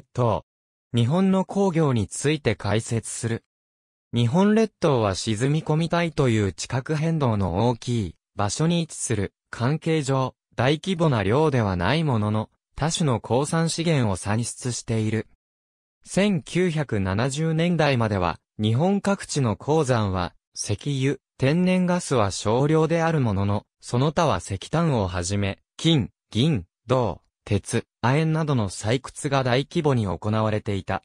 列島。日本の工業について解説する。日本列島は沈み込みたいという地殻変動の大きい場所に位置する関係上大規模な量ではないものの多種の鉱産資源を産出している。1970年代までは日本各地の鉱山は石油、天然ガスは少量であるもののその他は石炭をはじめ金、銀、銅、鉄、亜鉛などの採掘が大規模に行われていた。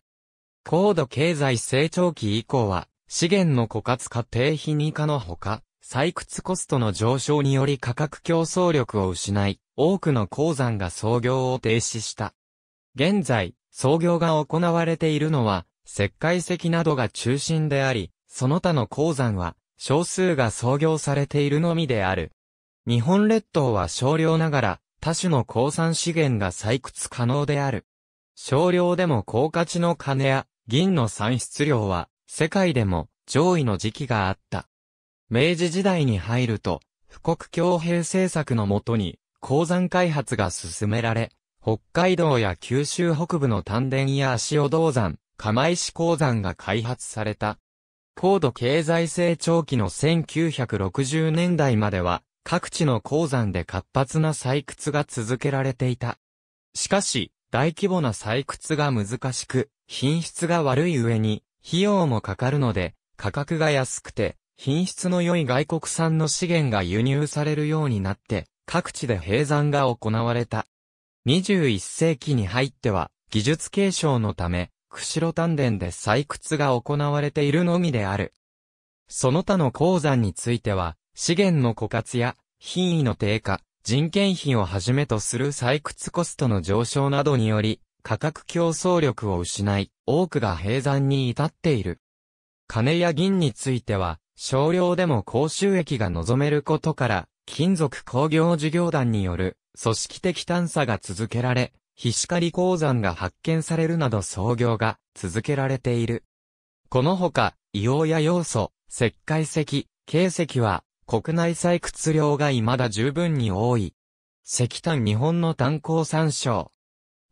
高度経済成長期以降は、資源の枯渇化低品以化のほか、採掘コストの上昇により価格競争力を失い、多くの鉱山が操業を停止した。現在、操業が行われているのは、石灰石などが中心であり、その他の鉱山は、少数が操業されているのみである。日本列島は少量ながら、多種の鉱産資源が採掘可能である。少量でも高価値の金や銀の産出量は世界でも上位の時期があった。明治時代に入ると、富国強兵政策のもとに鉱山開発が進められ、北海道や九州北部の丹田や足尾銅山、釜石鉱山が開発された。高度経済成長期の1960年代までは、各地の鉱山で活発な採掘が続けられていた。しかし、大規模な採掘が難しく、品質が悪い上に、費用もかかるので、価格が安くて、品質の良い外国産の資源が輸入されるようになって、各地で閉山が行われた。21世紀に入っては、技術継承のため、釧路丹田で採掘が行われているのみである。その他の鉱山については、資源の枯渇や品位の低下、人件費をはじめとする採掘コストの上昇などにより、価格競争力を失い、多くが閉山に至っている。金や銀については、少量でも高収益が望めることから、金属工業事業団による組織的探査が続けられ、ひしかり鉱山が発見されるなど創業が続けられている。このほか、硫黄や要素、石灰石、形石は国内採掘量が未だ十分に多い。石炭日本の炭鉱産省。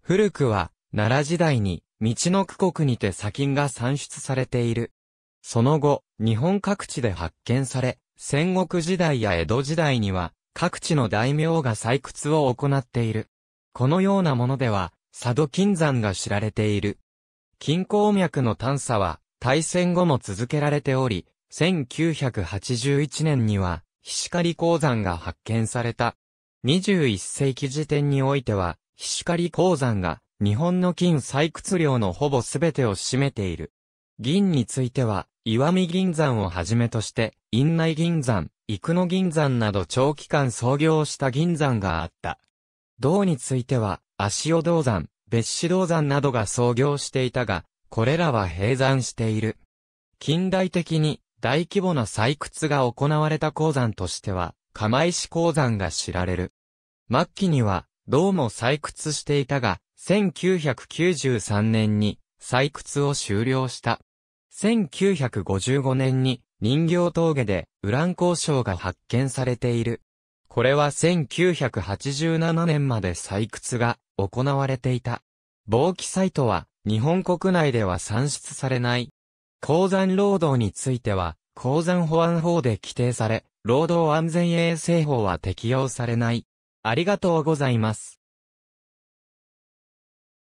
古くは、奈良時代に、道の区国にて砂金が産出されている。その後、日本各地で発見され、戦国時代や江戸時代には、各地の大名が採掘を行っている。このようなものでは、佐渡金山が知られている。金鉱脈の探査は、大戦後も続けられており、1981年には、菱刈鉱山が発見された。21世紀時点においては、菱刈鉱山が日本の金採掘量のほぼ全てを占めている。銀については、岩見銀山をはじめとして、院内銀山、生野銀山など長期間創業した銀山があった。銅については、足尾銅山、別子銅山などが創業していたが、これらは閉山している。近代的に大規模な採掘が行われた鉱山としては、釜石鉱山が知られる。末期には、銅も採掘していたが、1993年に採掘を終了した。1955年に人形峠でウラン鉱床が発見されている。これは1987年まで採掘が行われていた。防気サイトは日本国内では算出されない鉱山労働については、鉱山保安法で規定され、労働安全衛生法は適用されない。ありがとうございます。